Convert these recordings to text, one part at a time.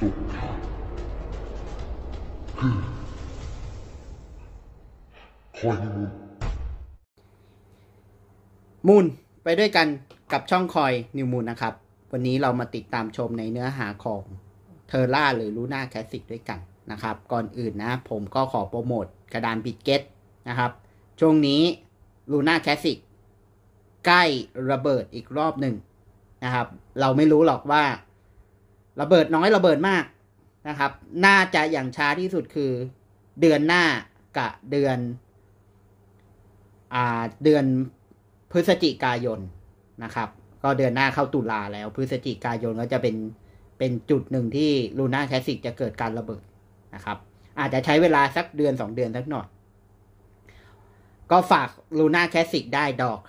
มูลไปด้วยกันกับช่องคอยนิวมูลนะครับ วันนี้เรามาติดตามชมในเนื้อหาของเทอร่าหรือลูน่าแคสิกด้วยกันนะครับ ก่อนอื่นนะผมก็ขอโปรโมท กระดานบิดเก็ตนะครับช่วงนี้ลูน่าแคสสิกใกล้ระเบิดอีกรอบหนึ่งนะครับ เราไม่รู้หรอกว่าระเบิดน้อยระเบิดมากนะครับ น่าจะอย่างช้าที่สุดคือเดือนหน้ากับเดือนอ่าเดือนพฤศจิกายนนะครับ ก็เดือนหน้าเข้าตุลาแล้วพฤศจิกายนก็จะเป็นเป็นจุดหนึ่งที่ลูน่าแคสิกจะเกิดการระเบิดนะครับ อาจจะใช้เวลาสักเดือนสองเดือนสักหน่อย ก็ฝากลูน่าแคสสิกได้ดอก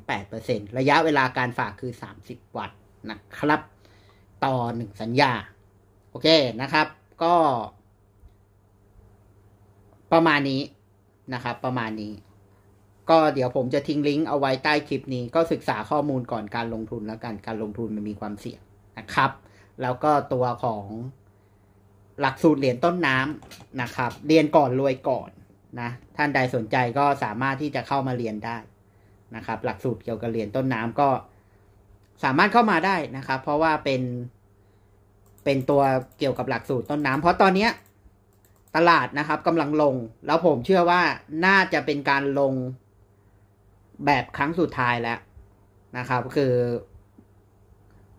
5-8%ระยะเวลาการฝากคือ 30วันนะครับต่อหนึ่งสัญญา โอเคนะครับก็ ประมาณนี้นะครับประมาณนี้ ก็เดี๋ยวผมจะทิ้งลิงก์เอาไว้ใต้คลิปนี้ก็ศึกษาข้อมูลก่อนการลงทุนแล้วกันการลงทุนมันมีความเสี่ยงนะครับ แล้วก็ตัวของหลักสูตรเหรียญต้นน้ำนะครับ เรียนก่อนรวยก่อนนะท่านใดสนใจก็สามารถที่จะเข้ามาเรียนได้นะครับ หลักสูตรเกี่ยวกับเหรียญต้นน้ำก็สามารถเข้ามาได้นะครับ เพราะว่าเป็นเป็นตัวเกี่ยวกับหลักสูตรต้นน้ำเพราะตอนนี้ตลาดนะครับกำลังลง แล้วผมเชื่อว่าน่าจะเป็นการลงแบบครั้งสุดท้ายแล้วนะครับ คือ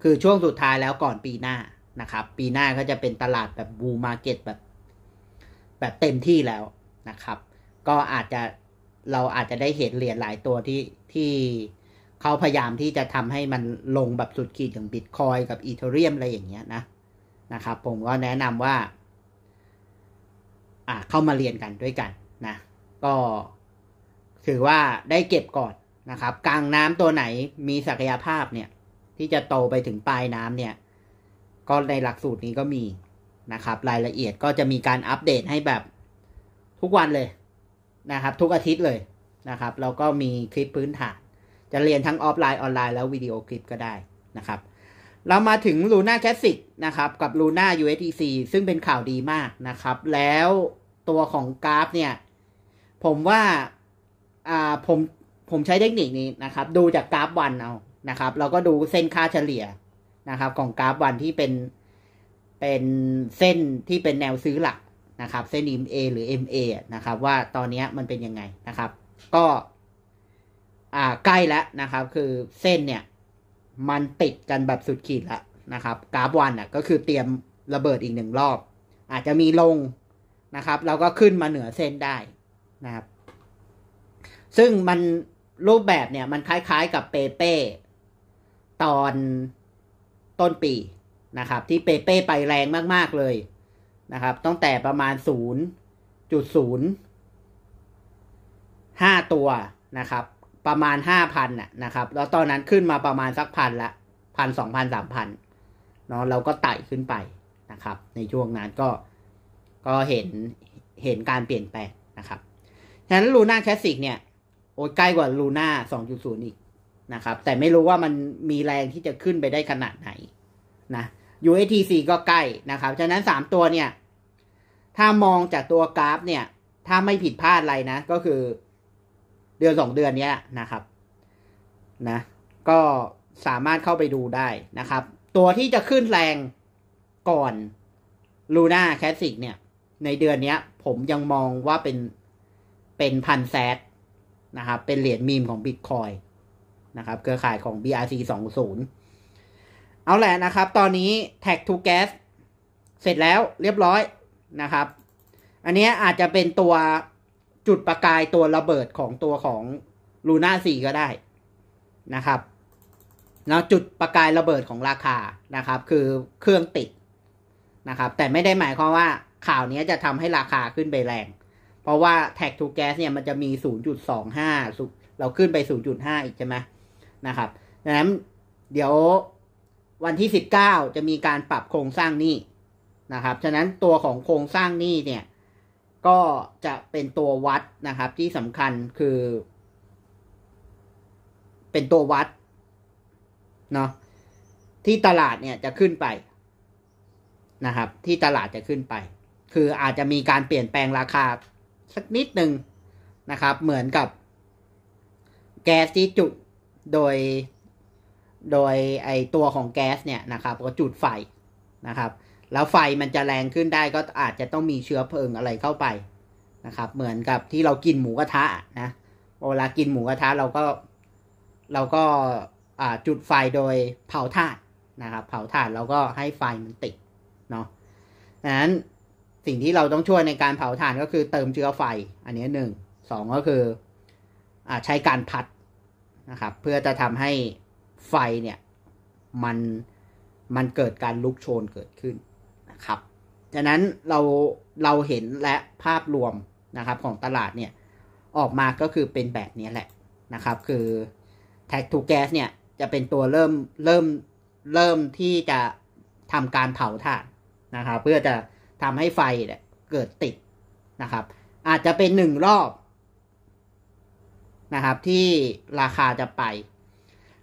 คือช่วงสุดท้ายแล้วก่อนปีหน้านะครับ ปีหน้าก็จะเป็นตลาดแบบบูมาเก็ตแบบ แบบเต็มที่แล้วนะครับ ก็อาจจะเราอาจจะได้เห็นเหรียญหลายตัวที่ที่เขาพยายามที่จะทำให้มันลงแบบสุดขีดอย่างบิตคอยกับอีเทเรียมอะไรอย่างเงี้ยนะนะครับผมก็แนะนำว่า อ่า เข้ามาเรียนกันด้วยกันนะ ก็ถือว่าได้เก็บก่อน นะครับ กลางน้ำตัวไหนมีศักยภาพเนี่ย ที่จะโตไปถึงปลายน้ำเนี่ย ก็ในหลักสูตรนี้ก็มีนะครับ รายละเอียดก็จะมีการอัปเดตให้แบบทุกวันเลยนะครับ ทุกอาทิตย์เลยนะครับแล้วก็มีคลิปพื้นฐานจะเรียนทั้งออฟไลน์ออนไลน์แล้ววิดีโอคลิปก็ได้นะครับเรามาถึง Luna Classic นะครับกับ Luna USDC ซึ่งเป็นข่าวดีมากนะครับ แล้วตัวของกราฟเนี่ย ผมว่าอ่าผมผมใช้เทคนิคนี้นะครับ ดูจากกราฟวันเอานะครับ เราก็ดูเส้นค่าเฉลี่ยนะครับ ของกราฟวันที่เป็นเป็นเส้นที่เป็นแนวซื้อหลักนะครับ เส้น MA หรือ MA นะครับ ว่าตอนนี้มันเป็นยังไงนะครับ ก็อ่า ใกล้แล้วนะครับ คือเส้นเนี่ยมันติดกันแบบสุดขีดละนะครับ กราฟวันอ่ะก็คือเตรียมระเบิดอีกหนึ่งรอบ อาจจะมีลงนะครับแล้วก็ขึ้นมาเหนือเส้นได้นะครับ ซึ่งมันรูปแบบเนี่ย มันคล้ายๆกับเปเป้ตอนต้นปีนะครับ ที่เปเป้ ไปแรงมากๆเลยนะครับตั้งแต่ประมาณ 0.0 5 ตัวนะครับประมาณห้าพันน่ะนะครับ แล้วตอนนั้นขึ้นมาประมาณสักพันละ พันสองพันสามพันเนาะเราก็ไต่ขึ้นไปนะครับ ในช่วงนั้นก็ก็เห็นเห็นการเปลี่ยนแปลงนะครับ ฉะนั้นลูน่าแคสิกเนี่ย โอ้ใกล้กว่าลูน่าสองจุดศูนย์อีกนะครับ แต่ไม่รู้ว่ามันมีแรงที่จะขึ้นไปได้ขนาดไหนนะ UATC ก็ใกล้นะครับฉะนั้นสามตัวเนี่ย ถ้ามองจากตัวกราฟเนี่ย ถ้าไม่ผิดพลาดอะไรนะก็คือเดือนสองเดือนนี้นะครับนะก็สามารถเข้าไปดูได้นะครับ ตัวที่จะขึ้นแรงก่อนลูน่าแคสิกเนี่ยในเดือนนี้ผมยังมองว่าเป็นเป็นพันแซดนะครับ เป็นเหรียญมีมของบิตคอยนะครับเครือข่ายของ BRC 20 เอาแหละนะครับ ตอนนี้แท็กทูแก๊สเสร็จแล้วเรียบร้อยนะครับ อันนี้อาจจะเป็นตัวจุดประกายตัวระเบิดของตัวของลูน่าสี่ก็ได้นะครับ แล้วจุดประกายระเบิดของราคานะครับ คือเครื่องติดนะครับ แต่ไม่ได้หมายความว่าข่าวนี้จะทำให้ราคาขึ้นไปแรง เพราะว่าแท็กทูแก๊สเนี่ยมันจะมี 0.25 เราขึ้นไป 0.5 อีกใช่ไหมนะครับดังนั้นเดี๋ยววันที่ 19 จะมีการปรับโครงสร้างหนี้นะครับ ฉะนั้นตัวของโครงสร้างหนี้เนี่ยก็จะเป็นตัววัดนะครับ ที่สำคัญคือ เป็นตัววัดเนาะที่ตลาดเนี่ยจะขึ้นไปนะครับ ที่ตลาดจะขึ้นไป คืออาจจะมีการเปลี่ยนแปลงราคาสักนิดหนึ่งนะครับ เหมือนกับแก๊สที่จุดโดย โดยไอตัวของแก๊สเนี่ยนะครับ ก็จุดไฟนะครับแล้วไฟมันจะแรงขึ้นได้ก็อาจจะต้องมีเชื้อเพลิงอะไรเข้าไปนะครับ เหมือนกับที่เรากินหมูกระทะนะเวลากินหมูกระทะเราก็เราก็จุดไฟโดยเผาถ่านนะครับเผาถ่านเราก็ให้ไฟมันติดเนาะดังนั้นสิ่งที่เราต้องช่วยในการเผาถ่านก็คือ เติมเชื้อไฟอันนี้หนึ่งสองก็คืออใช้การพัดนะครับ เพื่อจะทำให้ไฟเนี่ยมันมันเกิดการลุกโชนเกิดขึ้นครับดังนั้นเราเราเห็นและภาพรวมนะครับของตลาดเนี่ยออกมาก็คือเป็นแบบนี้แหละนะครับ คือ t a ทูแก๊สเนี่ยจะเป็นตัวเริ่มเริ่ม เริ่ม ที่จะทำการเผาถ่านนะครับ เพื่อจะทำให้ไฟเเกิดติดนะครับ อาจจะเป็นหนึ่งรอบนะครับ ที่ราคาจะไป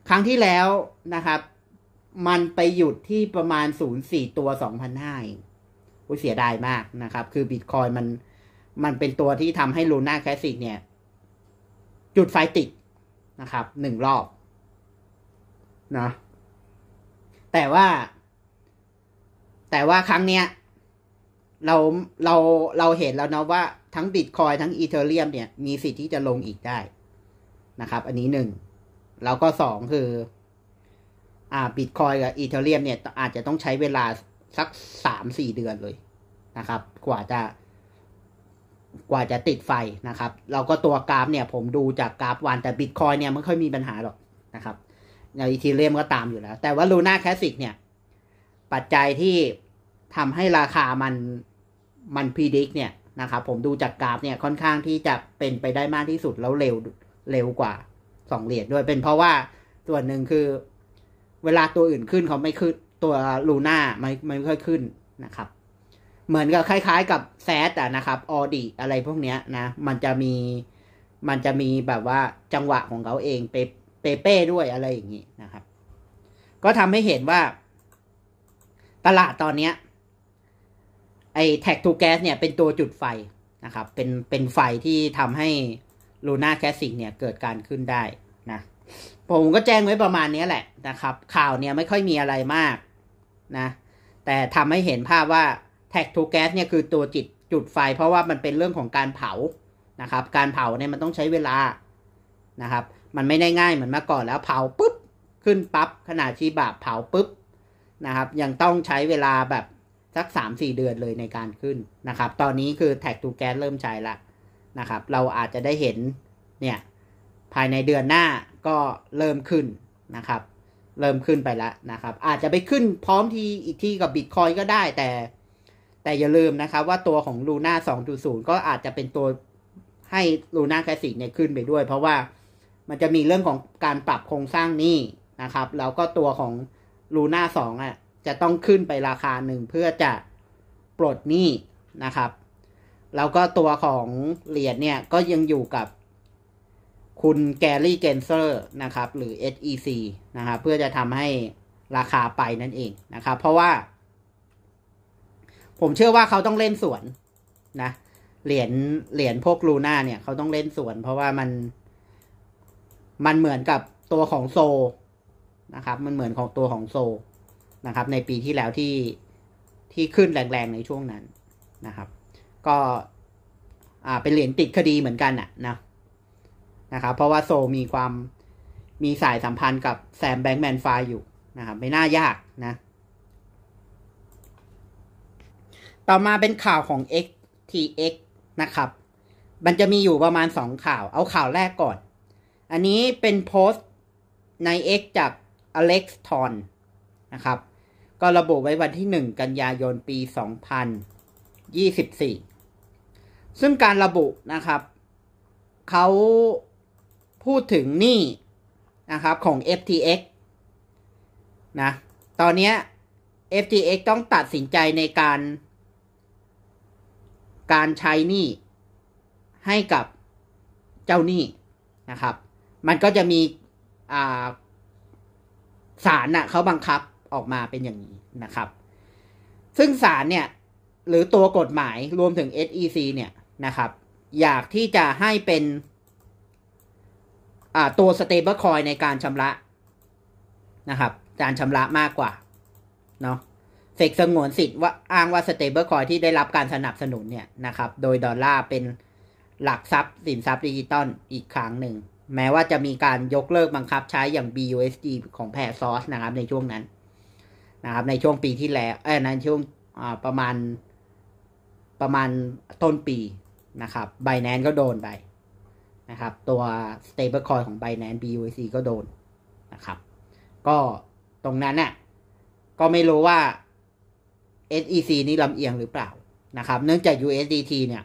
ครั้งที่แล้วนะครับมันไปหยุดที่ประมาณ 0.4 ตัว2,500เอาอุ้ยเสียดายมากนะครับ คือบิตคอยมัน มันเป็นตัวที่ทำให้ลูน่าแคสซิกเนี่ย จุดไฟติดนะครับหนึ่งรอบนะ แต่ว่า แต่ว่าครั้งเนี้ย เราเราเราเห็นแล้วเนาะว่าทั้งบิตคอยทั้งอีเทอเรียมเนี่ย มีสิทธิ์ที่จะลงอีกได้นะครับอันนี้หนึ่ง แล้วก็สองคืออ่าบิตคอยกับอีเทเรียมเนี่ยอาจจะต้องใช้เวลาสักสามสี่เดือนเลยนะครับ กว่าจะกว่าจะติดไฟนะครับเราก็ตัวกราฟเนี่ย ผมดูจากกราฟวันแต่บิตคอยเนี่ยไม่ค่อยมีปัญหาหรอกนะครับอย่างอีเทเรียมก็ตามอยู่แล้ว แต่ว่าลูน่าแคสิกเนี่ย ปัจจัยที่ทำให้ราคามันมันพีดิกเนี่ยนะครับผมดูจากกราฟเนี่ยค่อนข้างที่จะเป็นไปได้มากที่สุดแล้วเร็วเร็วกว่าสองเหรียญด้วยเป็นเพราะว่าส่วนหนึ่งคือเวลาตัวอื่นขึ้นเขาไม่ขึ้นตัวลูน่าไม่ไม่ค่อยขึ้นนะครับ เหมือนกับคล้ายๆกับแซดอะนะครับออดีอะไรพวกเนี้ยนะ มันจะมีมันจะมีแบบว่าจังหวะของเขาเองเปเปเป้ ด้วยอะไรอย่างนี้นะครับ ก็ทำให้เห็นว่า ตลาดตอนเนี้ยไอแท็กทูแก๊สเนี่ยเป็นตัวจุดไฟนะครับ เป็นเป็นไฟที่ทำให้ลูน่าแคสซิกเนี่ยเกิดการขึ้นได้ผมก็แจ้งไว้ประมาณนี้แหละนะครับ ข่าวเนี่ยไม่ค่อยมีอะไรมากนะ แต่ทำให้เห็นภาพว่าแท็กทูแก๊สเนี่ยคือตัวจิตจุดไฟ เพราะว่ามันเป็นเรื่องของการเผานะครับ การเผาเนี่ยมันต้องใช้เวลานะครับ มันไม่ได้ง่ายเหมือนเมื่อก่อนแล้วเผาปุ๊บขึ้นปับ๊บขนาดชีบาบเผาปุ๊บนะครับ ยังต้องใช้เวลาแบบสักสสามี่เดือนเลยในการขึ้นนะครับ ตอนนี้คือแท็กทูแก๊สเริ่มใช้ละนะครับเราอาจจะได้เห็นเนี่ย ภายในเดือนหน้าก็เริ่มขึ้นนะครับ เริ่มขึ้นไปแล้วนะครับ อาจจะไปขึ้นพร้อมทีอีกทีกับบิตคอยก็ได้ แต่แต่อย่าลืมนะครับ ว่าตัวของลูน่า2.0 ก็อาจจะเป็นตัวให้ลูน่าแคสิกเนี่ยขึ้นไปด้วย เพราะว่ามันจะมีเรื่องของการปรับโครงสร้างหนี้นะครับ แล้วก็ตัวของลูน่าสองอ่ะจะต้องขึ้นไปราคาหนึ่งเพื่อจะปลดหนี้นะครับแล้วก็ตัวของเหรียญเนี่ยก็ยังอยู่กับคุณแกรี่เกนเซอร์นะครับ หรือ SEC นะครับเพื่อจะทำให้ราคาไปนั่นเองนะครับ เพราะว่า ผมเชื่อว่าเขาต้องเล่นสวนนะเหรียญเหรียญพวกลูน่าเนี่ย เขาต้องเล่นสวน เพราะว่ามันมันเหมือนกับตัวของโซนะครับ มันเหมือนของตัวของโซนะครับ ในปีที่แล้วที่ที่ขึ้นแรงๆในช่วงนั้นนะครับ ก็อ่าเป็นเหรียญติดคดีเหมือนกันอะนะนะครับเพราะว่าโซมีความมีสายสัมพันธ์กับแซมแบงแมนฟายอยู่นะครับไม่น่ายากนะ ต่อมาเป็นข่าวของ XTX นะครับ มันจะมีอยู่ประมาณ2ข่าว เอาข่าวแรกก่อน อันนี้เป็นโพสต์ใน X จาก Alex t o n นะครับ ก็ระบุไว้วันที่1กันยายนปี 2024 ซึ่งการระบุนะครับ เขาพูดถึงหนี้นะครับของ FTX นะ ตอนนี้ FTX ต้องตัดสินใจในการ การใช้หนี้ให้กับเจ้าหนี้นะครับ มันก็จะมีสารน่ะเขาบังคับออกมาเป็นอย่างนี้นะครับ ซึ่งสารเนี่ยหรือตัวกฎหมายรวมถึง SEC เนี่ยนะครับ อยากที่จะให้เป็นตัวสเตเบิลคอยในการชำระนะครับ การชำระมากกว่าเนาะเสกสงวนสิทธิ์ว่าอ้างว่าสเตเบิลคอยที่ได้รับการสนับสนุนเนี่ยนะครับ โดยดอลลาร์เป็นหลักทรัพย์ สินทรัพย์ดิจิตอลอีกครั้งหนึ่งแม้ว่าจะมีการยกเลิกบังคับใช้อย่าง BUSD ของแพรซอสนะครับในช่วงนั้นนะครับในช่วงปีที่แล้วเออในช่วงประมาณ ประมาณต้นปีนะครับไบแนนก็โดนไปนะครับ ตัว stablecoin ของ Binance BUSD ก็โดนนะครับ ก็ตรงนั้นน่ะก็ไม่รู้ว่า SEC นี่ลำเอียงหรือเปล่านะครับ เนื่องจาก USDT เนี่ย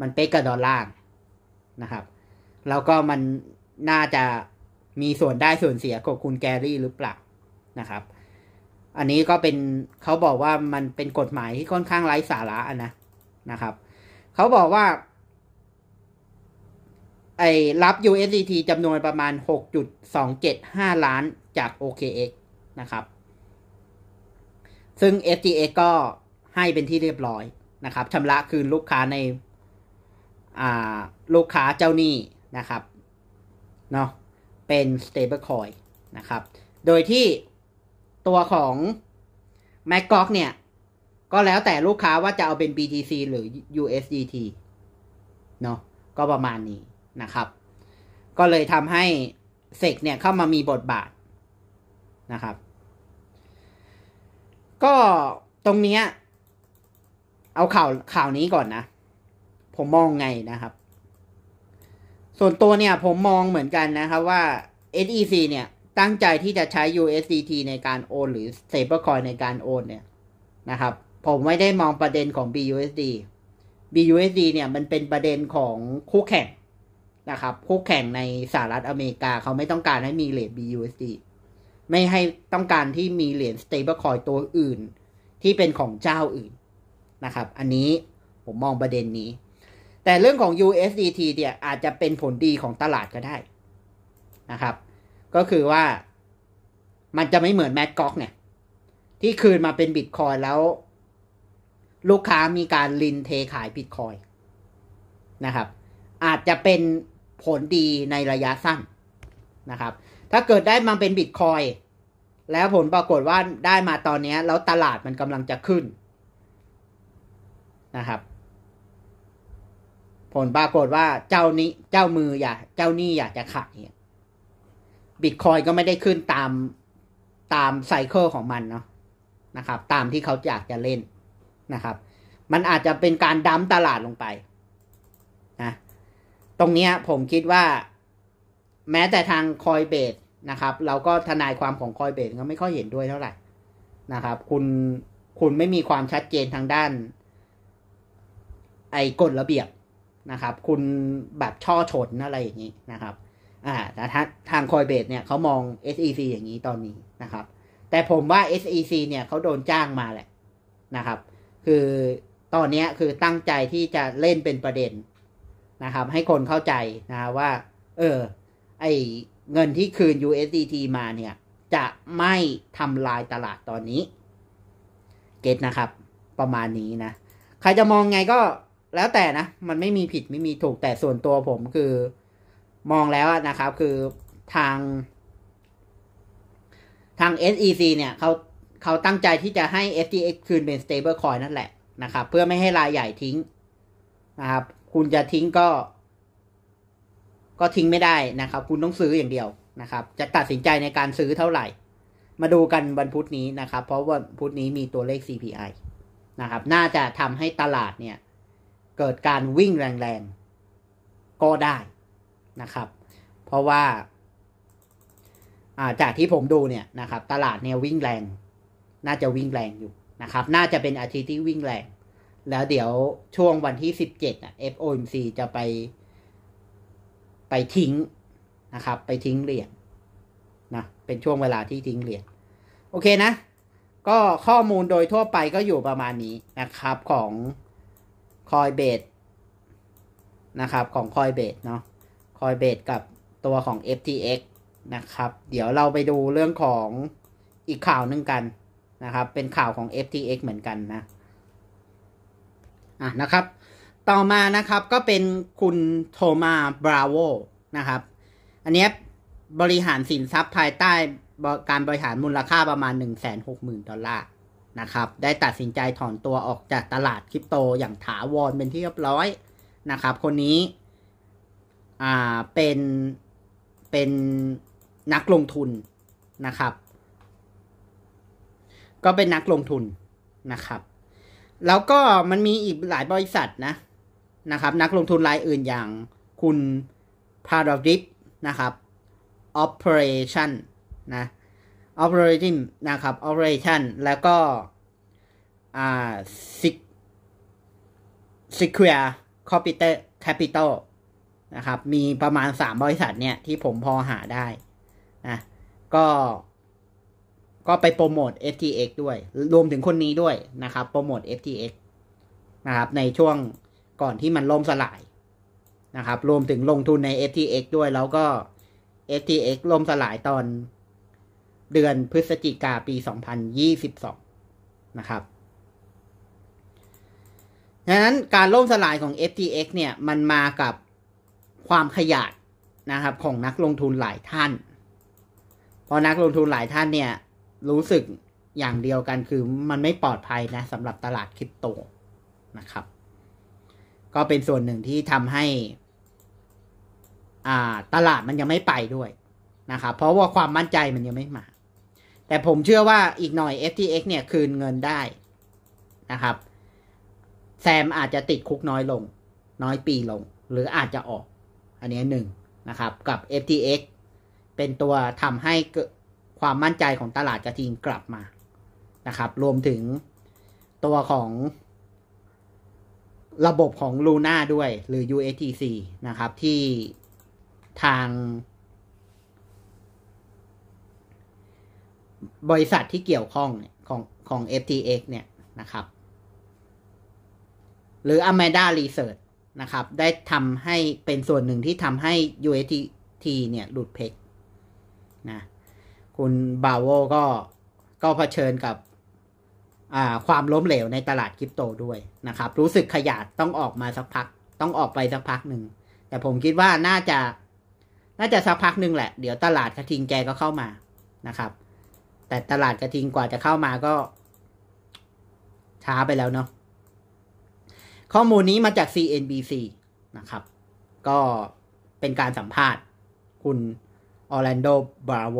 มันเป๊กกับดอลลาร์นะครับ แล้วก็มันน่าจะมีส่วนได้ส่วนเสียกับคุณแกรี่หรือเปล่านะครับ อันนี้ก็เป็นเขาบอกว่ามันเป็นกฎหมายที่ค่อนข้างไร้สาระนะนะครับ เขาบอกว่าไอ้รับ USDT จำนวนประมาณ 6.275 ล้านจาก OKX นะครับ ซึ่ง s t x ก็ให้เป็นที่เรียบร้อยนะครับชำระคืนลูกค้าในอ่าลูกค้าเจ้าหนี้นะครับเนาะเป็น stablecoin นะครับ โดยที่ตัวของ m a c o c เนี่ย ก็แล้วแต่ลูกค้าว่าจะเอาเป็น BTC หรือ USDT เนาะก็ประมาณนี้นะครับ ก็เลยทำให้เซกเนี่ยเข้ามามีบทบาทนะครับ ก็ตรงเนี้ยเอาข่าวข่าวนี้ก่อนนะ ผมมองไงนะครับ ส่วนตัวเนี่ยผมมองเหมือนกันนะครับว่า SEC เนี่ยตั้งใจที่จะใช้ USDT ในการโอนหรือ Stablecoin ในการโอนเนี่ยนะครับ ผมไม่ได้มองประเด็นของ BUSD BUSD เนี่ยมันเป็นประเด็นของคู่แข่งนะครับคู่แข่งในสหรัฐอเมริกาเขาไม่ต้องการให้มีเหรียญ BUSD ไม่ให้ต้องการที่มีเหรียญ stablecoin ตัวอื่น ที่เป็นของเจ้าอื่นนะครับ อันนี้ผมมองประเด็นนี้ แต่เรื่องของ USDT เนี่ยอาจจะเป็นผลดีของตลาดก็ได้นะครับ ก็คือว่ามันจะไม่เหมือนแมดก็อกเนี่ย ที่คืนมาเป็นบิตคอยแล้ว ลูกค้ามีการลินเทขายบิตคอยนะครับ อาจจะเป็นผลดีในระยะสั้นนะครับ ถ้าเกิดได้มาเป็นบิตคอยแล้วผลปรากฏว่าได้มาตอนนี้แล้วตลาดมันกำลังจะขึ้นนะครับ ผลปรากฏว่าเจ้านี้เจ้ามืออยากเจ้านี้อยากจะขายบิตคอยก็ไม่ได้ขึ้นตามตามไซเคิลของมันเนาะนะครับ ตามที่เขาอยากจะเล่นนะครับ มันอาจจะเป็นการดั้มตลาดลงไปนะตรงนี้ผมคิดว่าแม้แต่ทางคอยเบดนะครับเราก็ทนายความของคอยเบดก็ไม่ค่อยเห็นด้วยเท่าไหร่นะครับคุณคุณไม่มีความชัดเจนทางด้าน ไอ้กฎระเบียบนะครับ คุณแบบช่อชนอะไรอย่างนี้นะครับ อ่าแต่ทางคอยเบดเนี่ยเขามอง SEC อย่างนี้ตอนนี้นะครับ แต่ผมว่า SEC เนี่ยเขาโดนจ้างมาแหละนะครับ คือตอนนี้คือตั้งใจที่จะเล่นเป็นประเด็นนะครับ ให้คนเข้าใจนะว่า เออ ไอเงินที่คืน USDT มาเนี่ย จะไม่ทำลายตลาดตอนนี้เก็ตนะครับ ประมาณนี้นะ ใครจะมองไงก็แล้วแต่นะ มันไม่มีผิดไม่มีถูกแต่ส่วนตัวผมคือ มองแล้วนะครับ คือทางทาง SEC เนี่ยเขาเขาตั้งใจที่จะให้ FTX คืนเป็น stable coin นั่นแหละนะครับเพื่อไม่ให้รายใหญ่ทิ้ง นะครับคุณจะทิ้งก็ก็ทิ้งไม่ได้นะครับคุณต้องซื้ออย่างเดียวนะครับ จะตัดสินใจในการซื้อเท่าไหร่ มาดูกันวันพุธนี้นะครับ เพราะวันพุธนี้มีตัวเลข CPI นะครับน่าจะทำให้ตลาดเนี่ยเกิดการวิ่งแรงๆ ก็ได้นะครับ เพราะว่าาจากที่ผมดูเนี่ยนะครับ ตลาดเนี่ยวิ่งแรง น่าจะวิ่งแรงอยู่นะครับน่าจะเป็นอาทิตย์ที่วิ่งแรงแล้วเดี๋ยวช่วงวันที่สิบเจ็ดอ่ะ FOMC จะไปไปทิ้งนะครับ ไปทิ้งเหรียญนะเป็นช่วงเวลาที่ทิ้งเหรียญโอเคนะ ก็ข้อมูลโดยทั่วไปก็อยู่ประมาณนี้นะครับของคอยเบดนะครับของคอยเบดเนาะคอยเบดกับตัวของ FTX นะครับเดี๋ยวเราไปดูเรื่องของอีกข่าวหนึ่งกันนะครับ เป็นข่าวของ FTX เหมือนกันนะอ่ะนะครับ ต่อมานะครับก็เป็นคุณโทมาบราโวนะครับ อันนี้บริหารสินทรัพย์ภายใต้การบริหารมูลค่าประมาณ 1 6 0 0 0 0 ดอลลาร์นะครับ ได้ตัดสินใจถอนตัวออกจากตลาดคริปโตอย่างถาวรเป็นที่เรียบร้อยนะครับ คนนี้อ่าเป็นเป็นนักลงทุนนะครับ ก็เป็นนักลงทุนนะครับแล้วก็มันมีอีกหลายบริษัทนะ นะครับนักลงทุนรายอื่นอย่างคุณพาราดิฟนะครับ operation นะ o p e r a t i n ่นะครับ operation แล้วก็ อ่า secure capital capital นะครับมีประมาณ 3บริษัทเนี่ยที่ผมพอหาได้นะก็ก็ไปโปรโมท FTX ด้วยรวมถึงคนนี้ด้วยนะครับโปรโมท FTX นะครับในช่วงก่อนที่มันล่มสลายนะครับ รวมถึงลงทุนใน FTX ด้วยแล้วก็ FTX ล่มสลายตอนเดือนพฤศจิกาปี2022นะครับดังนั้นการล่มสลายของ FTX เนี่ยมันมากับความขยาดนะครับ ของนักลงทุนหลายท่านพอนักลงทุนหลายท่านเนี่ยรู้สึกอย่างเดียวกันคือมันไม่ปลอดภัยนะสำหรับตลาดคริปโตนะครับ ก็เป็นส่วนหนึ่งที่ทำให้อาตลาดมันยังไม่ไปด้วยนะครับเพราะว่าความมั่นใจมันยังไม่มา แต่ผมเชื่อว่าอีกหน่อย FTX เนี่ยคืนเงินได้นะครับ แซมอาจจะติดคุกน้อยลง น้อยปีลงหรืออาจจะออก อันนี้หนึ่งนะครับกับ FTX เป็นตัวทำให้ความมั่นใจของตลาดกระทิงกลับมานะครับ รวมถึงตัวของระบบของลูน่าด้วยหรือ UATC นะครับ ที่ทาง บริษัทที่เกี่ยวข้องของของ FTX เนี่ยนะครับ หรือ Amanda Research นะครับ ได้ทำให้เป็นส่วนหนึ่งที่ทำให้ UATT เนี่ยหลุดเพกนะคุณบาวโวก็ก็เผชิญกับความล้มเหลวในตลาดคริปโตด้วยนะครับ รู้สึกขยาดต้องออกมาสักพักต้องออกไปสักพักหนึ่ง แต่ผมคิดว่าน่าจะ น่าจะสักพักหนึ่งแหละ เดี๋ยวตลาดกระทิงแกก็เข้ามานะครับ แต่ตลาดกระทิงกว่าจะเข้ามาก็ช้าไปแล้วเนาะข้อมูลนี้มาจาก CNBC นะครับก็เป็นการสัมภาษณ์คุณออร์แลนโดบราโว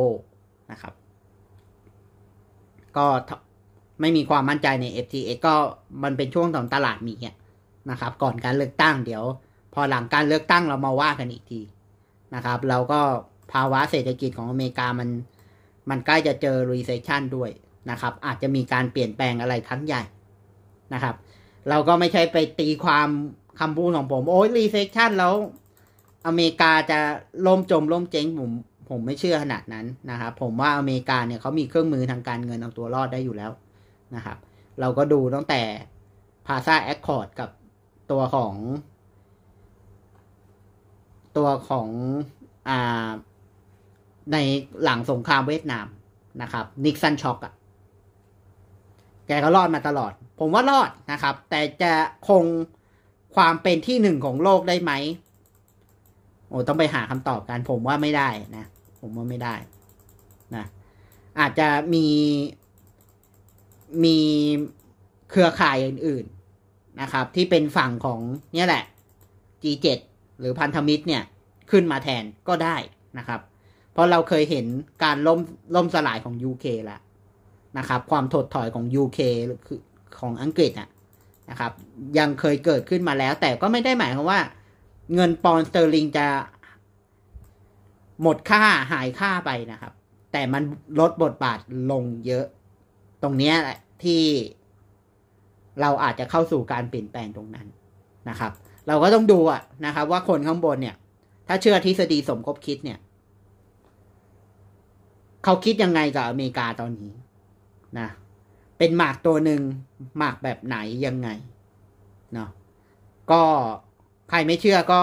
นะครับ ก็ไม่มีความมั่นใจใน f t x ก็มันเป็นช่วงของตลาดมีเนี่ยนะครับ ก่อนการเลือกตั้งเดี๋ยวพอหลังการเลือกตั้งเรามาว่ากันอีกทีนะครับ เราก็ภาวะเศรษฐกิจของอเมริกามัน มันใกล้จะเจอ recession ด้วยนะครับ อาจจะมีการเปลี่ยนแปลงอะไรครั้งใหญ่นะครับ เราก็ไม่ใช่ไปตีความคำพูดของผมโอ้ย recession แล้วอเมริกาจะล่มจมล่มเจ๊งผมผมไม่เชื่อขนาดนั้นนะครับผมว่าอเมริกาเนี่ยเขามีเครื่องมือทางการเงินเอาตัวรอดได้อยู่แล้วนะครับ เราก็ดูตั้งแต่พาซาแอคคอร์ดกับตัวของ ตัวของ อ่า ในหลังสงครามเวียดนามนะครับนิกซันช็อกอะแกก็รอดมาตลอด ผมว่ารอดนะครับ แต่จะคงความเป็นที่หนึ่งของโลกได้ไหม โอ้ ต้องไปหาคำตอบกันผมว่าไม่ได้นะผมว่าไม่ได้นะอาจจะมีมีเครือข่ายอื่น ๆ นะครับ ที่เป็นฝั่งของ เนี่ยแหละ G7 หรือพันธมิตรเนี่ยขึ้นมาแทนก็ได้นะครับ เพราะเราเคยเห็นการล่มล่มสลายของ UK แล้วนะครับความถดถอยของ UK คือของอังกฤษอะนะครับ ยังเคยเกิดขึ้นมาแล้ว แต่ก็ไม่ได้หมายความว่าเงินปอนด์สเตอร์ลิงจะหมดค่าหายค่าไปนะครับ แต่มันลดบทบาทลงเยอะ ตรงนี้แหละที่เราอาจจะเข้าสู่การเปลี่ยนแปลงตรงนั้นนะครับ เราก็ต้องดูอะนะครับ ว่าคนข้างบนเนี่ย ถ้าเชื่อทฤษฎีสมคบคิดเนี่ย เขาคิดยังไงกับอเมริกาตอนนี้นะ เป็นหมากตัวหนึ่งหมากแบบไหนยังไงเนาะก็ใครไม่เชื่อก็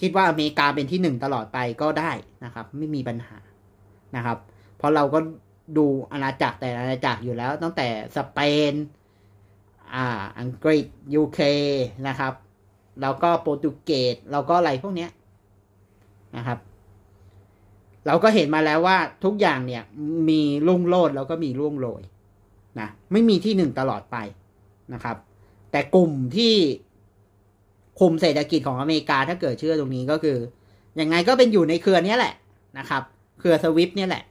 คิดว่าอเมริกาเป็นที่หนึ่งตลอดไปก็ได้นะครับ ไม่มีปัญหานะครับ เพราะเราก็ดูอาณาจักรแต่อาณาจักรอยู่แล้ว ตั้งแต่สเปนอ่าอังกฤษยูเคนะครับ แล้วก็โปรตุเกสแล้วก็อะไรพวกเนี้ยนะครับ เราก็เห็นมาแล้วว่า ทุกอย่างเนี่ยมีรุ่งโรดแล้วก็มีร่วงโรยนะไม่มีที่หนึ่งตลอดไปนะครับ แต่กลุ่มที่คุมเศรษฐกิจของอเมริกาถ้าเกิดเชื่อตรงนี้ก็คือ อย่างไงก็เป็นอยู่ในเครือนี้แหละนะครับเครือสวิฟเนี่ยแหละ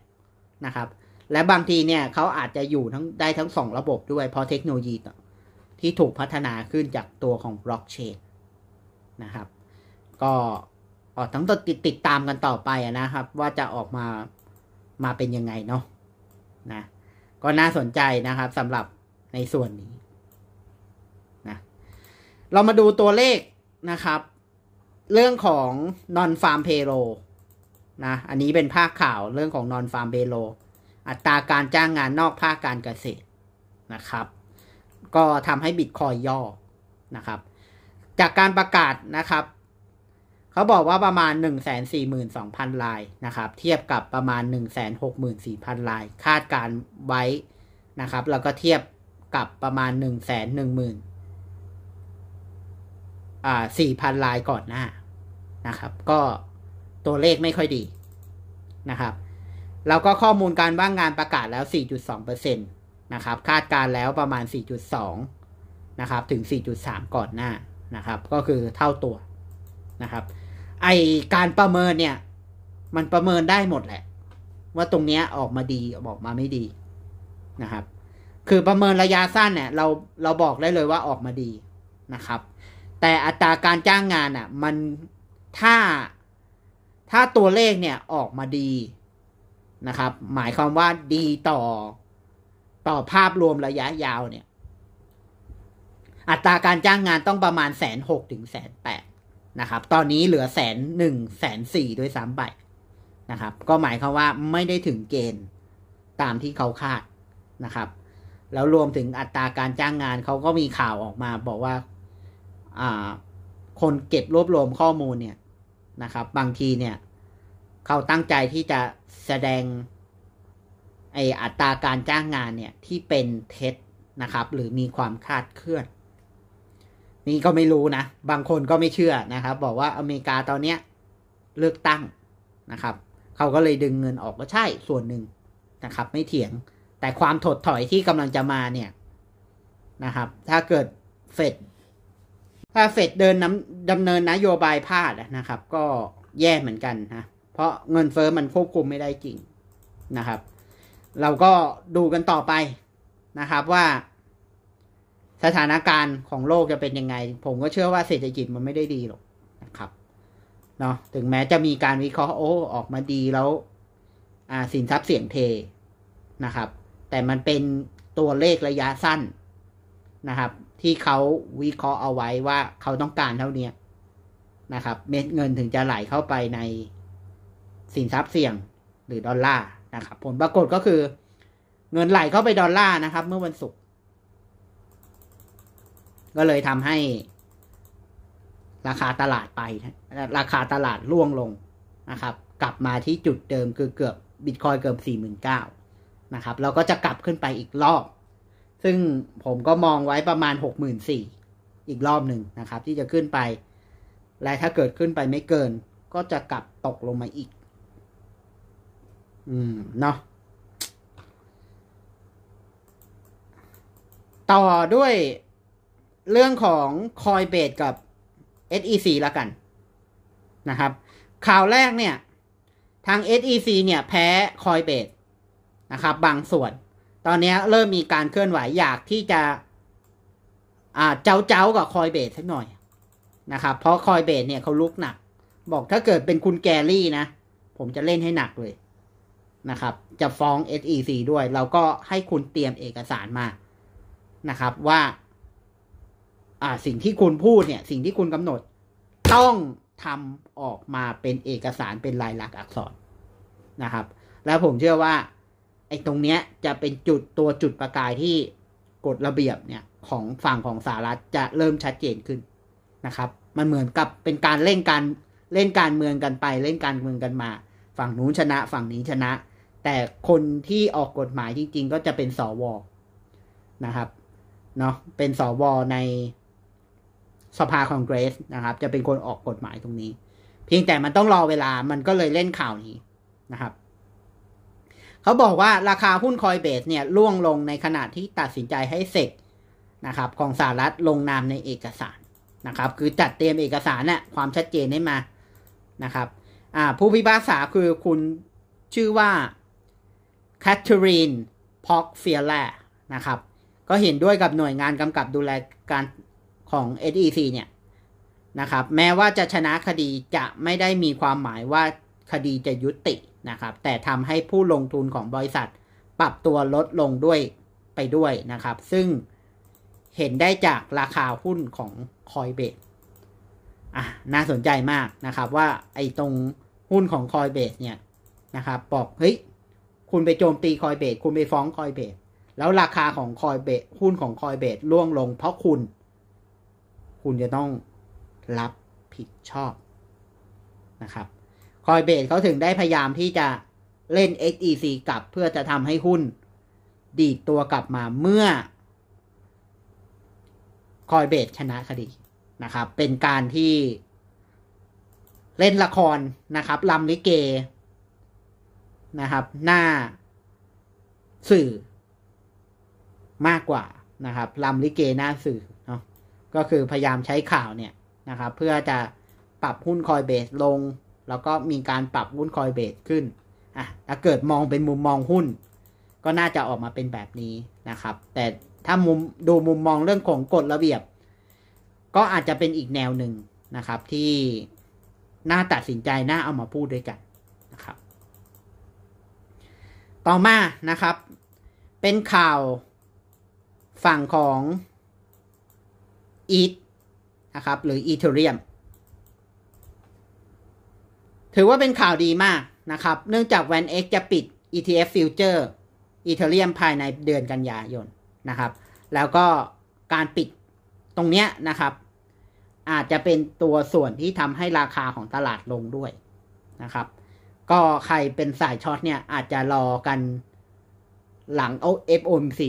นะครับ และบางทีเนี่ยเขาอาจจะอยู่ทั้งได้ทั้งสองระบบด้วยเพราะเทคโนโลยีที่ถูกพัฒนาขึ้นจากตัวของบล็อกเชนนะครับ ก็ออทั้งติดติดตามกันต่อไปนะครับ ว่าจะออกมามาเป็นยังไงเนาะนะก็น่าสนใจนะครับสำหรับในส่วนนี้นะเรามาดูตัวเลขนะครับ เรื่องของนอนฟาร์มเพโลนะอันนี้เป็นภาคข่าวเรื่องของนอนฟาร์มเบโล อัตราการจ้างงานนอกภาคการเกษตรนะครับ ก็ทำให้บิตคอยย่อนะครับ จากการประกาศนะครับเขาบอกว่าประมาณ 142,000ลายนะครับ เทียบกับประมาณ 164,000ลาย คาดการไว้นะครับแล้วก็เทียบกับประมาณ 1 1 0 0 0 4,000 ลายก่อนหน้า นะครับ ก็ตัวเลขไม่ค่อยดี นะครับ เราก็ข้อมูลการว่างงานประกาศแล้ว 4.2%นะครับ คาดการแล้วประมาณ 4.2 นะครับ ถึง 4.3 ก่อนหน้า นะครับ ก็คือเท่าตัว นะครับ ไอการประเมินเนี่ย มันประเมินได้หมดแหละ ว่าตรงเนี้ยออกมาดี ออกมาไม่ดี นะครับ คือประเมินระยะสั้นเนี่ย เรา เราบอกได้เลยว่าออกมาดี นะครับแต่อัตราการจ้างงานอะ่ะมันถ้าถ้าตัวเลขเนี่ยออกมาดีนะครับ หมายความว่าดีต่อต่อภาพรวมระยะยาวเนี่ย อัตราการจ้างงานต้องประมาณแสนหกถึงแสนแปดนะครับ ตอนนี้เหลือแสนหนึ่งแสนสี่ด้วยซ้ำไปนะครับ ก็หมายความว่าไม่ได้ถึงเกณฑ์ตามที่เขาคาดนะครับ แล้วรวมถึงอัตราการจ้างงานเขาก็มีข่าวออกมา บอกว่าคนเก็บรวบรวมข้อมูลเนี่ยนะครับบางทีเนี่ยเขาตั้งใจที่จะแสดงไออัตราการจ้างงานเนี่ยที่เป็นเท็จนะครับ หรือมีความคาดเคลื่อน นี่ก็ไม่รู้นะ บางคนก็ไม่เชื่อนะครับ บอกว่าอเมริกาตอนเนี้ยเลือกตั้งนะครับ เขาก็เลยดึงเงินออกก็ใช่ส่วนหนึ่งนะครับไม่เถียงแต่ความถดถอยที่กำลังจะมาเนี่ยนะครับ ถ้าเกิดเฟดถ้าเฟดเดินน้ำดำเนินนโยบายพลาดนะครับ ก็แย่เหมือนกันนะเพราะเงินเฟอ้อมันควบคุมไม่ได้จริงนะครับ เราก็ดูกันต่อไปนะครับว่าสถานการณ์ของโลกจะเป็นยังไงผมก็เชื่อว่าเศรษฐกิจมันไม่ได้ดีหรอกนะครับเนาะถึงแม้จะมีการวิเคราะห์โอ้ ออกมาดีแล้วอ่าสินทรัพย์เสี่ยงเทนะครับ แต่มันเป็นตัวเลขระยะสั้นนะครับที่เขาวิเคราะห์เอาไว้ว่าเขาต้องการเท่านี้นะครับ เม็ดเงินถึงจะไหลเข้าไปในสินทรัพย์เสี่ยงหรือดอลลาร์นะครับ ผลปรากฏก็คือเงินไหลเข้าไปดอลลาร์นะครับ เมื่อวันศุกร์ก็เลยทำให้ราคาตลาดไป ราคาตลาดร่วงลงนะครับ กลับมาที่จุดเดิมคือเกือบบิตคอยเกือบสี่หมื่นเก้านะครับเราก็จะกลับขึ้นไปอีกรอบซึ่งผมก็มองไว้ประมาณ6 4 0 0 0อีกรอบหนึ่งนะครับที่จะขึ้นไป และถ้าเกิดขึ้นไปไม่เกินก็จะกลับตกลงมาอีก อืมเนาะต่อด้วยเรื่องของคอยเบดกับ SEC ละกันนะครับ ข่าวแรกเนี่ยทาง SEC เนี่ยแพ้คอยเบดนะครับ บางส่วนตอนนี้เริ่มมีการเคลื่อนไหวอยากที่จะอ่าเจ้าเจ้ากับคอยเบสสักหน่อยนะครับเพราะคอยเบสเนี่ยเขาลุกหนัก บอกถ้าเกิดเป็นคุณแกรี่นะผมจะเล่นให้หนักเลยนะครับ จะฟ้อง SEC ด้วยเราก็ให้คุณเตรียมเอกสารมานะครับ ว่าอ่าสิ่งที่คุณพูดเนี่ยสิ่งที่คุณกำหนด ต้องทำออกมาเป็นเอกสารเป็นลายลักษณ์อักษรนะครับ แล้วผมเชื่อว่าไอ้ตรงเนี้ยจะเป็นจุดตัวจุดประกายที่กฎระเบียบเนี่ยของฝั่งของสหรัฐจะเริ่มชัดเจนขึ้นนะครับ มันเหมือนกับเป็นการเล่นการเล่นการเมืองกันไปเล่นการเมืองกันมา ฝั่งนู้นชนะฝั่งนี้ชนะ แต่คนที่ออกกฎหมายจริง ๆ ก็จะเป็นสวนะครับเนาะเป็นสวในสภาคองเกรสนะครับ จะเป็นคนออกกฎหมายตรงนี้ เพียงแต่มันต้องรอเวลามันก็เลยเล่นข่าวนี้นะครับเขาบอกว่าราคาหุ้นคอยเบสเนี่ยร่วงลงในขณะที่ตัดสินใจให้เสกนะครับ ของสหรัฐลงนามในเอกสาร นะครับ คือจัดเตรียมเอกสารน่ะความชัดเจนได้มา นะครับผู้พิพากษาคือคุณชื่อว่าแคทเธอรีนพ็อกเฟียแลนะครับก็เห็นด้วยกับหน่วยงานกำกับดูแลการของ SEC เนี่ย นะครับ แม้ว่าจะชนะคดีจะไม่ได้มีความหมายว่าคดีจะยุตินะครับแต่ทำให้ผู้ลงทุนของบริษัท ปรับตัวลดลงด้วยไปด้วยนะครับ ซึ่งเห็นได้จากราคาหุ้นของคอยเบสอ่ะน่าสนใจมากนะครับว่าไอ้ตรงหุ้นของคอยเบสเนี่ยนะครับบอกเฮ้ยคุณไปโจมตีคอยเบสคุณไปฟ้องคอยเบสแล้วราคาของคอยเบสหุ้นของคอยเบสล่วงลงเพราะคุณ คุณจะต้องรับผิดชอบนะครับคอยเบสเขาถึงได้พยายามที่จะเล่น XEC กลับ เพื่อจะทำให้หุ้นดีดตัวกลับมาเมื่อคอยเบสชนะคดีนะครับ เป็นการที่ เล่นละครนะครับลำลิเกนะครับ หน้าสื่อมากกว่านะครับลำลิเกหน้าสื่อเนาะก็คือพยายามใช้ข่าวเนี่ยนะครับ เพื่อจะปรับหุ้นคอยเบสลงแล้วก็มีการปรับหุ้นคอยเบสขึ้นอ่ะถ้าเกิดมองเป็นมุมมองหุ้น ก็น่าจะออกมาเป็นแบบนี้นะครับ แต่ถ้ามุมดูมุมมองเรื่องของกฎระเบียบ ก็อาจจะเป็นอีกแนวหนึ่งนะครับที่น่าตัดสินใจน่าเอามาพูดด้วยกันนะครับ ต่อมานะครับ เป็นข่าวฝั่งของอีทนะครับหรืออีเทเรียมถือว่าเป็นข่าวดีมากนะครับ เนื่องจาก Van X จะปิด ETF Future Ethereum ภายในเดือนกันยายนนะครับ แล้วก็การปิดตรงเนี้ยนะครับ อาจจะเป็นตัวส่วนที่ทำให้ราคาของตลาดลงด้วยนะครับ ก็ใครเป็นสายช็อตเนี่ยอาจจะรอกันหลัง FOMC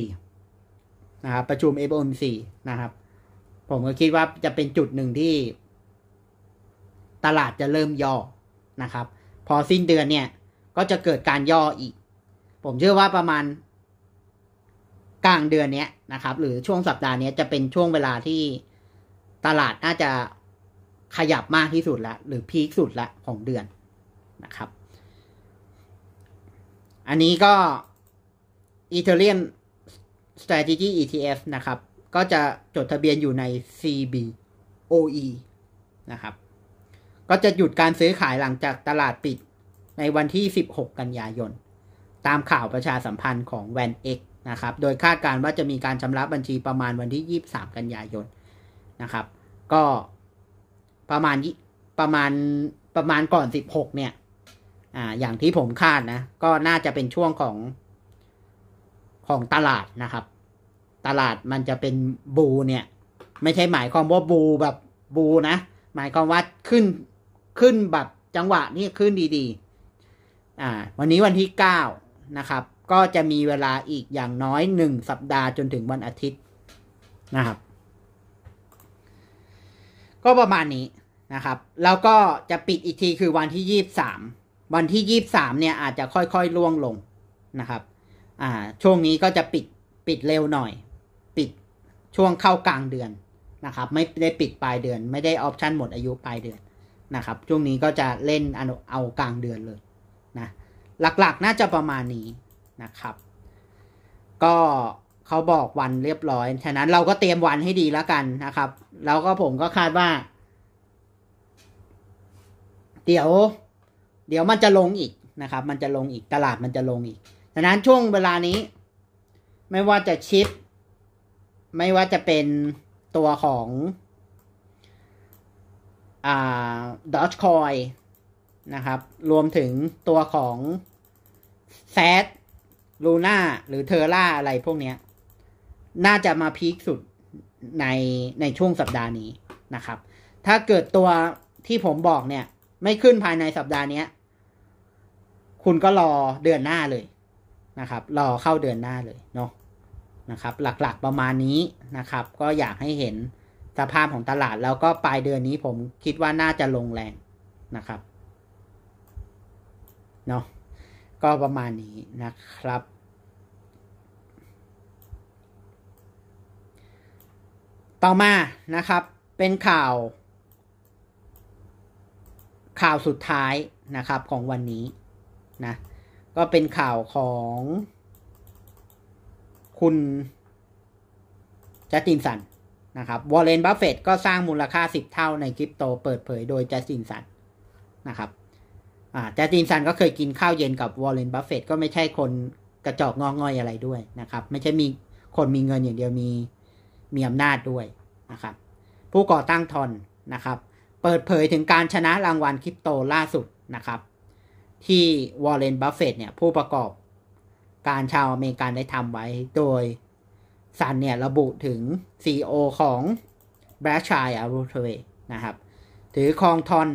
นะครับประชุม FOMC นะครับผมก็คิดว่าจะเป็นจุดหนึ่งที่ ตลาดจะเริ่มย่อนะครับพอสิ้นเดือนเนี่ยก็จะเกิดการย่ออีก ผมเชื่อว่าประมาณกลางเดือนนี้นะครับ หรือช่วงสัปดาห์นี้จะเป็นช่วงเวลาที่ตลาดน่าจะขยับมากที่สุดละหรือพีคสุดละของเดือนนะครับ อันนี้ก็ Ethereum Strategy ETF นะครับ ก็จะจดทะเบียนอยู่ใน CBOE นะครับก็จะหยุดการซื้อขายหลังจากตลาดปิดในวันที่ 16 กันยายน ตามข่าวประชาสัมพันธ์ของแวนเอ็กนะครับ โดยคาดการว่าจะมีการชำระบัญชีประมาณวันที่ 23 กันยายนนะครับ ก็ประมาณประมาณประมาณก่อน 16 เนี่ย อ่า อย่างที่ผมคาดนะ ก็น่าจะเป็นช่วงของของตลาดนะครับ ตลาดมันจะเป็นบูเนี่ย ไม่ใช่หมายความว่าบูแบบบูนะ หมายความว่าขึ้นขึ้นแบบจังหวะนี้ขึ้นดีๆ อ่า วันนี้วันที่เก้า นะครับ ก็จะมีเวลาอีกอย่างน้อยหนึ่งสัปดาห์จนถึงวันอาทิตย์ นะครับ ก็ประมาณนี้ นะครับ แล้วก็จะปิดอีกทีคือวันที่ยี่บสาม วันที่ยี่บสามเนี่ย อาจจะค่อยๆล่วงลง นะครับ อ่า ช่วงนี้ก็จะปิด ปิดเร็วหน่อย ปิดช่วงเข้ากลางเดือน นะครับ ไม่ได้ปิดปลายเดือน ไม่ได้ออปชันหมดอายุปลายเดือนนะครับช่วงนี้ก็จะเล่นเอากลางเดือนเลยนะหลักๆน่าจะประมาณนี้นะครับ ก็เขาบอกวันเรียบร้อย ฉะนั้นเราก็เตรียมวันให้ดีแล้วกันนะครับ แล้วก็ผมก็คาดว่า เดี๋ยวเดี๋ยวมันจะลงอีกนะครับ มันจะลงอีกตลาดมันจะลงอีกฉะนั้นช่วงเวลานี้ ไม่ว่าจะชิป ไม่ว่าจะเป็นตัวของดอจคอยนะครับ รวมถึงตัวของแซดลูน่าหรือเทอร่า อะไรพวกนี้ น่าจะมาพีคสุดในในช่วงสัปดาห์นี้นะครับ ถ้าเกิดตัวที่ผมบอกเนี่ย ไม่ขึ้นภายในสัปดาห์นี้คุณก็รอเดือนหน้าเลยนะครับรอเข้าเดือนหน้าเลยเนาะนะครับหลักๆประมาณนี้นะครับ ก็อยากให้เห็นสภาพของตลาดแล้วก็ปลายเดือนนี้ผมคิดว่าน่าจะลงแรงนะครับเนาะก็ประมาณนี้นะครับ ต่อมานะครับเป็นข่าว ข่าวสุดท้ายนะครับของวันนี้นะ ก็เป็นข่าวของคุณจัตินสันนะครับวอลเลนบัฟเฟตก็สร้างมูลค่า10 เท่าในคริปโตเปิดเผยโดยแจสตินสันนะครับแจสตินสันก็เคยกินข้าวเย็นกับวอลเลนบัฟเฟตก็ไม่ใช่คนกระจอกงอง่อยอะไรด้วยนะครับ ไม่ใช่มีคนมีเงินอย่างเดียวมีมีอำนาจด้วยนะครับ ผู้ก่อตั้งทอนนะครับ เปิดเผยถึงการชนะรางวัลคริปโตล่าสุดนะครับ ที่วอลเลนบัฟเฟตเนี่ยผู้ประกอบการชาวอเมริกันได้ทำไว้โดยซันเนี่ยระบุถึง CEO ของ b r a d s h i r e r ู t h w y นะครับ ถือครองทอน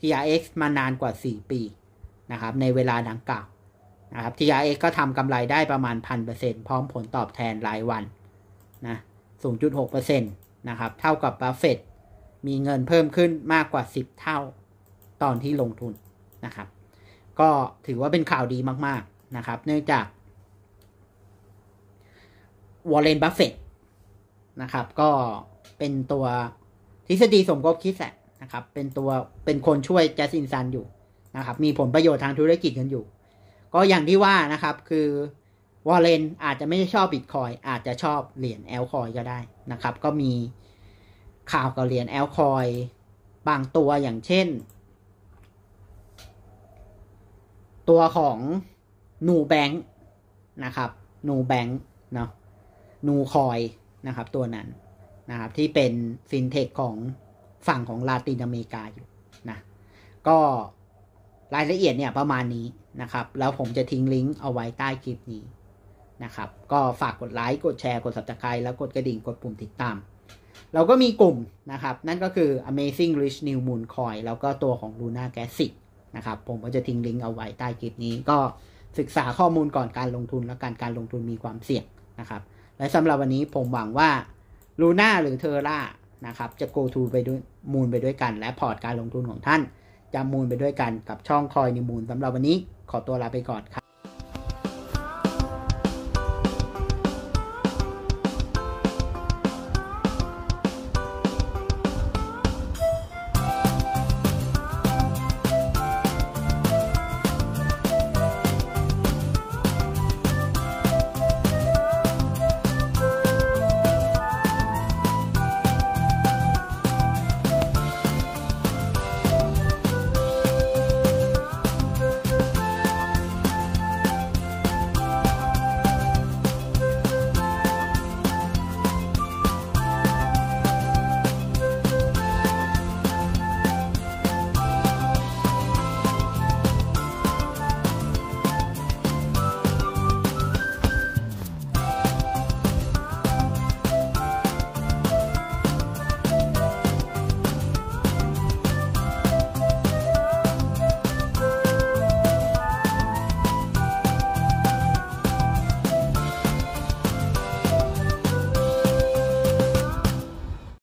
TRX มานานกว่า 4 ปี นะครับ ในเวลาดังกล่าวนะครับ TRX ก็ทำกำไรได้ประมาณพันเปอร์็นต์พร้อมผลตอบแทนรายวัน นะสูงจุดหกเเปอร์ซ็นะครับ เท่ากับบัฟเฟตมีเงินเพิ่มขึ้นมากกว่า 10 เท่าตอนที่ลงทุนนะครับ ก็ถือว่าเป็นข่าวดีมากๆนะครับเนื่องจากวอลเลนบัฟเฟตนะครับ ก็เป็นตัวทฤษฎีสมคบคิดแหละนะครับ เป็นตัวเป็นคนช่วยแจสินซันอยู่นะครับ มีผลประโยชน์ทางธุรกิจกันอยู่ ก็อย่างที่ว่านะครับ คือวอลเลนอาจจะไม่ชอบบิตคอยอาจจะชอบเหรียญแอลคอยก็ได้นะครับ ก็มีข่าวกับเหรียญแอลคอยบางตัวอย่างเช่น ตัวของนูแบงค์นะครับนูแบงค์เนาะนูคอยนะครับ ตัวนั้นนะครับ ที่เป็นฟินเทคของฝั่งของลาตินอเมริกาอยู่ นะ ก็รายละเอียดเนี่ย ประมาณนี้นะครับ แล้วผมจะทิ้งลิงก์เอาไว้ใต้คลิปนี้นะครับ ก็ฝากกดไลค์กดแชร์กด subscribe แล้วกดกระดิ่งกดปุ่มติดตาม เราก็มีกลุ่มนะครับ นั่นก็คือ Amazing Rich New Moon Coin แล้วก็ตัวของ Luna g a s i c นะครับ ผมก็จะทิ้งลิงก์เอาไว้ใต้คลิปนี้ ก็ศึกษาข้อมูลก่อนการลงทุนและการการลงทุนมีความเสี่ยงนะครับและสำหรับวันนี้ผมหวังว่าลูน่าหรือเทอร่านะครับ จะ go to ไปด้วยมูลไปด้วยกัน และพอร์ตการลงทุนของท่าน จะมูลไปด้วยกันกับช่องคอยนิมูลสำหรับวันนี้ขอตัวลาไปก่อนครับ